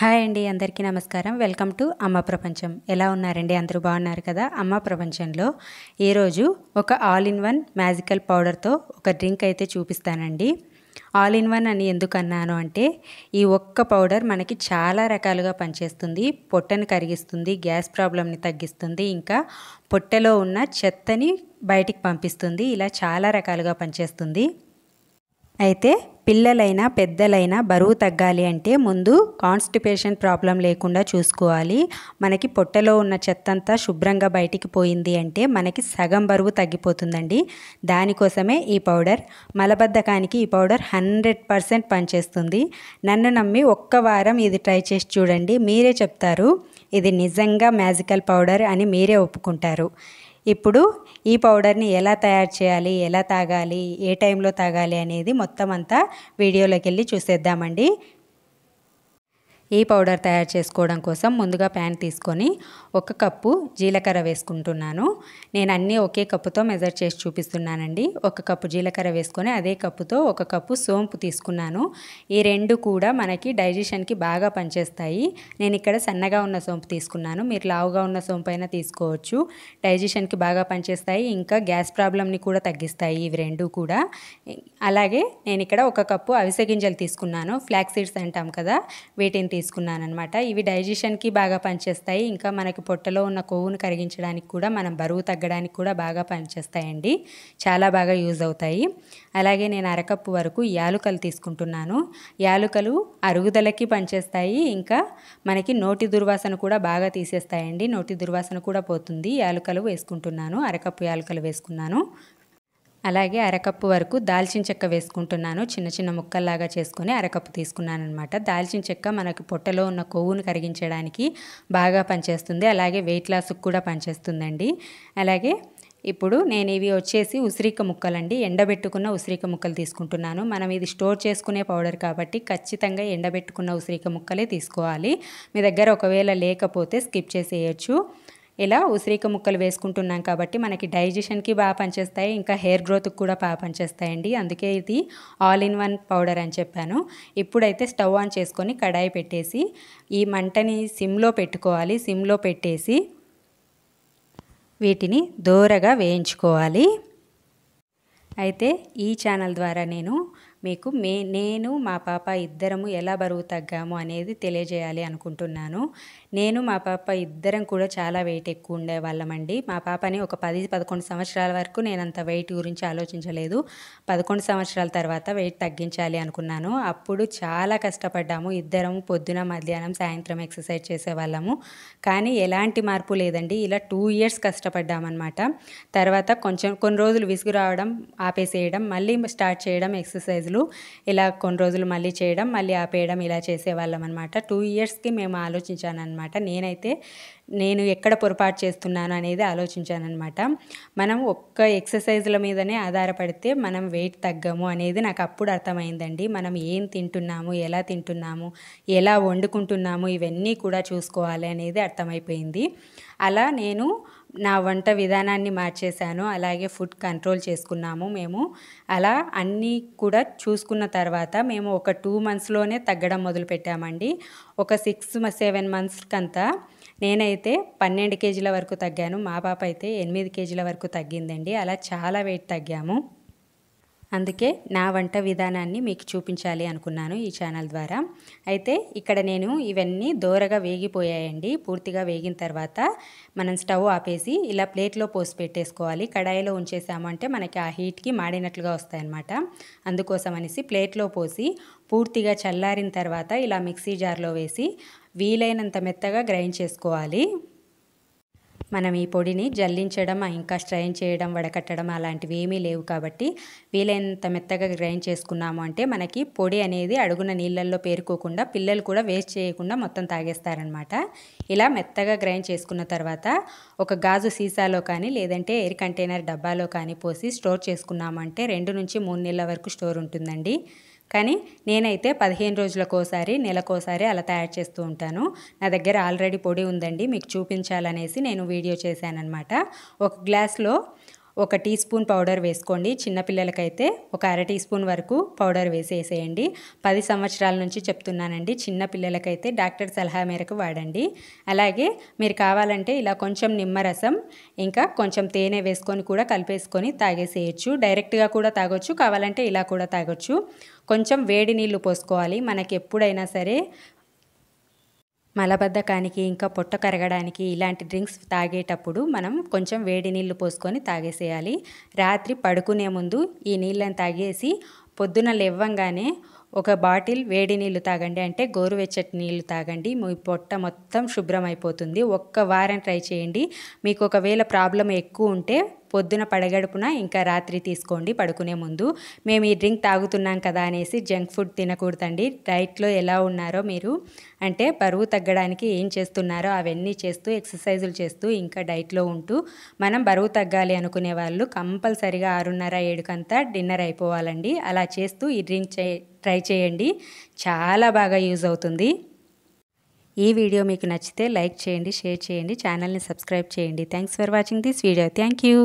hi అండి అందరికీ నమస్కారం వెల్కమ్ టు అమ్మ ప్రపంచం ఎలా ఉన్నారండి అందరూ బాగున్నారు కదా అమ్మ ప్రపంచంలో ఈరోజు ఒక ఆల్ ఇన్ వన్ మ్యాజికల్ పౌడర్తో ఒక డ్రింక్ అయితే చూపిస్తానండి ఆల్ ఇన్ వన్ అని ఎందుకు అన్నాను అంటే ఈ ఒక్క పౌడర్ మనకి చాలా రకాలుగా పనిచేస్తుంది పొట్టను కరిగిస్తుంది గ్యాస్ ప్రాబ్లమ్ని తగ్గిస్తుంది ఇంకా పొట్టెలో ఉన్న చెత్తని బయటికి పంపిస్తుంది ఇలా చాలా రకాలుగా పనిచేస్తుంది అయితే పిల్లలైనా పెద్దలైనా బరువు తగ్గాలి అంటే ముందు కాన్స్టిపేషన్ ప్రాబ్లం లేకుండా చూసుకోవాలి మనకి పొట్టలో ఉన్న చెత్తంతా శుభ్రంగా బయటికి పోయింది అంటే మనకి సగం బరువు తగ్గిపోతుందండి దానికోసమే ఈ పౌడర్ మలబద్ధకానికి ఈ పౌడర్ హండ్రెడ్ పర్సెంట్ పనిచేస్తుంది నన్ను నమ్మి ఒక్క వారం ఇది ట్రై చేసి చూడండి మీరే చెప్తారు ఇది నిజంగా మ్యాజికల్ పౌడర్ అని మీరే ఒప్పుకుంటారు ఇప్పుడు ఈ పౌడర్ని ఎలా తయారు చేయాలి ఎలా తాగాలి ఏ టైంలో తాగాలి అనేది మొత్తం అంతా వీడియోలోకి వెళ్ళి చూసేద్దామండి ఈ పౌడర్ తయారు చేసుకోవడం కోసం ముందుగా ప్యాన్ తీసుకొని ఒక కప్పు జీలకర్ర వేసుకుంటున్నాను నేను అన్నీ ఒకే కప్పుతో మెజర్ చేసి చూపిస్తున్నానండి ఒక కప్పు జీలకర్ర వేసుకొని అదే కప్పుతో ఒక కప్పు సోంపు తీసుకున్నాను ఈ రెండు కూడా మనకి డైజెషన్కి బాగా పనిచేస్తాయి నేను ఇక్కడ సన్నగా ఉన్న సోంపు తీసుకున్నాను మీరు లావుగా ఉన్న సోంపు అయినా తీసుకోవచ్చు డైజెషన్కి బాగా పనిచేస్తాయి ఇంకా గ్యాస్ ప్రాబ్లమ్ని కూడా తగ్గిస్తాయి ఇవి రెండు కూడా అలాగే నేను ఇక్కడ ఒక కప్పు అవిసె గింజలు తీసుకున్నాను ఫ్లాక్సీడ్స్ అంటాం కదా వీటిని తీసుకున్నానమాట ఇవి డైజెషన్కి బాగా పనిచేస్తాయి ఇంకా మనకి పొట్టలో ఉన్న కొవ్వును కరిగించడానికి కూడా మనం బరువు తగ్గడానికి కూడా బాగా పనిచేస్తాయండి చాలా బాగా యూజ్ అవుతాయి అలాగే నేను అరకప్పు వరకు యాలుకలు తీసుకుంటున్నాను యాలుకలు అరుగుదలకి పనిచేస్తాయి ఇంకా మనకి నోటి దుర్వాసన కూడా బాగా తీసేస్తాయండి నోటి దుర్వాసన కూడా పోతుంది యాలుకలు వేసుకుంటున్నాను అరకప్పు యాలుకలు వేసుకున్నాను అలాగే అరకప్పు వరకు దాల్చిన చెక్క వేసుకుంటున్నాను చిన్న చిన్న ముక్కల్లాగా చేసుకొని అరకప్పు తీసుకున్నాను అనమాట దాల్చిన చెక్క మనకి పొట్టలో ఉన్న కొవ్వును కరిగించడానికి బాగా పనిచేస్తుంది అలాగే వెయిట్ లాస్కి కూడా పనిచేస్తుందండి అలాగే ఇప్పుడు నేను ఇవి వచ్చేసి ఉసిరిక ముక్కలండి ఎండబెట్టుకున్న ఉసిరిక ముక్కలు తీసుకుంటున్నాను మనం ఇది స్టోర్ చేసుకునే పౌడర్ కాబట్టి ఖచ్చితంగా ఎండబెట్టుకున్న ఉసిరిక ముక్కలే తీసుకోవాలి మీ దగ్గర ఒకవేళ లేకపోతే స్కిప్ చేసేయచ్చు ఇలా ఉసిరిక ముక్కలు వేసుకుంటున్నాం కాబట్టి మనకి డైజెషన్కి బాగా పనిచేస్తాయి ఇంకా హెయిర్ గ్రోత్కి కూడా బాగా పనిచేస్తాయండి అందుకే ఇది ఆల్ ఇన్ వన్ పౌడర్ అని చెప్పాను ఇప్పుడైతే స్టవ్ ఆన్ చేసుకొని కడాయి పెట్టేసి ఈ మంటని సిమ్లో పెట్టుకోవాలి సిమ్లో పెట్టేసి వీటిని దోరగా వేయించుకోవాలి అయితే ఈ ఛానల్ ద్వారా నేను మీకు మే నేను మా పాప ఇద్దరము ఎలా బరువు తగ్గాము అనేది తెలియజేయాలి అనుకుంటున్నాను నేను మా పాప ఇద్దరం కూడా చాలా వెయిట్ ఎక్కువ ఉండేవాళ్ళమండి మా పాపని ఒక పది పదకొండు సంవత్సరాల వరకు నేను అంత వెయిట్ గురించి ఆలోచించలేదు పదకొండు సంవత్సరాల తర్వాత వెయిట్ తగ్గించాలి అనుకున్నాను అప్పుడు చాలా కష్టపడ్డాము ఇద్దరం పొద్దున మధ్యాహ్నం సాయంత్రం ఎక్సర్సైజ్ చేసేవాళ్ళము కానీ ఎలాంటి మార్పు లేదండి ఇలా టూ ఇయర్స్ కష్టపడ్డామన్నమాట తర్వాత కొంచెం కొన్ని రోజులు విసుగు రావడం ఆపేసేయడం మళ్ళీ స్టార్ట్ చేయడం ఎక్సర్సైజ్లు రోజులు ఇలా కొన్ని రోజులు మళ్ళీ చేయడం మళ్ళీ ఆపేయడం ఇలా చేసేవాళ్ళం అనమాట టూ ఇయర్స్కి మేము ఆలోచించాను అనమాట నేనైతే నేను ఎక్కడ పొరపాటు చేస్తున్నాను అనేది ఆలోచించానమాట మనం ఒక్క ఎక్సర్సైజ్ల మీదనే ఆధారపడితే మనం వెయిట్ తగ్గము అనేది నాకు అప్పుడు అర్థమైందండి మనం ఏం తింటున్నాము ఎలా తింటున్నాము ఎలా వండుకుంటున్నాము ఇవన్నీ కూడా చూసుకోవాలి అనేది అర్థమైపోయింది అలా నేను నా వంట విధానాన్ని మార్చేశాను అలాగే ఫుడ్ కంట్రోల్ చేసుకున్నాము మేము అలా అన్నీ కూడా చూసుకున్న తర్వాత మేము ఒక టూ మంత్స్లోనే తగ్గడం మొదలుపెట్టామండి ఒక సిక్స్ సెవెన్ మంత్స్ కంతా నేనైతే పన్నెండు కేజీల వరకు తగ్గాను మా పాప అయితే ఎనిమిది కేజీల వరకు తగ్గిందండి అలా చాలా వెయిట్ తగ్గాము అందుకే నా వంట విధానాన్ని మీకు చూపించాలి అనుకున్నాను ఈ ఛానల్ ద్వారా అయితే ఇక్కడ నేను ఇవన్నీ దోరగా వేగిపోయాయండి పూర్తిగా వేగిన తర్వాత మనం స్టవ్ ఆపేసి ఇలా ప్లేట్లో పోసి పెట్టేసుకోవాలి కడాయిలో ఉంచేసాము అంటే మనకి ఆ హీట్కి మాడినట్లుగా వస్తాయన్నమాట అందుకోసం అనేసి ప్లేట్లో పోసి పూర్తిగా చల్లారిన తర్వాత ఇలా మిక్సీ జార్లో వేసి వీలైనంత మెత్తగా గ్రైండ్ చేసుకోవాలి మనం ఈ పొడిని జల్లించడం ఇంకా స్ట్రైన్ చేయడం వడకట్టడం అలాంటివి ఏమీ లేవు కాబట్టి వీలైనంత మెత్తగా గ్రైండ్ చేసుకున్నాము అంటే మనకి పొడి అనేది అడుగున నీళ్ళల్లో పేరుకోకుండా పిల్లలు కూడా వేస్ట్ చేయకుండా మొత్తం తాగేస్తారనమాట ఇలా మెత్తగా గ్రైండ్ చేసుకున్న తర్వాత ఒక గాజు సీసాలో కానీ లేదంటే ఎయిర్ కంటైనర్ డబ్బాలో కానీ పోసి స్టోర్ చేసుకున్నామంటే రెండు నుంచి మూడు నెలల వరకు స్టోర్ ఉంటుందండి కానీ నేనైతే పదిహేను రోజులకోసారి నెలకోసారి అలా తయారు చేస్తూ ఉంటాను నా దగ్గర ఆల్రెడీ పొడి ఉందండి మీకు చూపించాలనేసి నేను వీడియో చేశానమాట ఒక గ్లాస్లో ఒక టీ స్పూన్ పౌడర్ వేసుకోండి చిన్నపిల్లలకైతే ఒక అర టీ స్పూన్ వరకు పౌడర్ వేసేసేయండి పది సంవత్సరాల నుంచి చెప్తున్నానండి చిన్నపిల్లలకైతే డాక్టర్ సలహా మేరకు వాడండి అలాగే మీరు కావాలంటే ఇలా కొంచెం నిమ్మరసం ఇంకా కొంచెం తేనె వేసుకొని కూడా కలిపేసుకొని తాగేసేయచ్చు డైరెక్ట్గా కూడా తాగొచ్చు కావాలంటే ఇలా కూడా తాగొచ్చు కొంచెం వేడి నీళ్లు పోసుకోవాలి మనకి ఎప్పుడైనా సరే మలబద్ధకానికి ఇంకా పొట్ట కరగడానికి ఇలాంటి డ్రింక్స్ తాగేటప్పుడు మనం కొంచెం వేడి నీళ్లు పోసుకొని తాగేసేయాలి రాత్రి పడుకునే ముందు ఈ నీళ్ళని తాగేసి పొద్దున లేవ్వంగానే ఒక బాటిల్ వేడి నీళ్లు తాగండి అంటే గోరువెచ్చటి నీళ్లు తాగండి మీ పొట్ట మొత్తం శుభ్రమైపోతుంది ఒక్క వారం ట్రై చేయండి మీకు ఒకవేళ ప్రాబ్లం ఎక్కువ ఉంటే పొద్దున పడగడుపున ఇంకా రాత్రి తీసుకోండి పడుకునే ముందు మేము ఈ డ్రింక్ తాగుతున్నాం కదా అనేసి జంక్ ఫుడ్ తినకూడదండి డైట్లో ఎలా ఉన్నారో మీరు అంటే బరువు తగ్గడానికి ఏం చేస్తున్నారో అవన్నీ చేస్తూ ఎక్సర్సైజులు చేస్తూ ఇంకా డైట్లో ఉంటూ మనం బరువు తగ్గాలి అనుకునే వాళ్ళు కంపల్సరిగా ఆరున్నర ఏడుకంతా డిన్నర్ అయిపోవాలండి అలా చేస్తూ ఈ డ్రింక్ చే ట్రై చేయండి చాలా బాగా యూజ్ అవుతుంది ఈ వీడియో మీకు నచ్చితే లైక్ చేయండి షేర్ చేయండి ఛానల్ని సబ్స్క్రైబ్ చేయండి thanks for watching this video thank you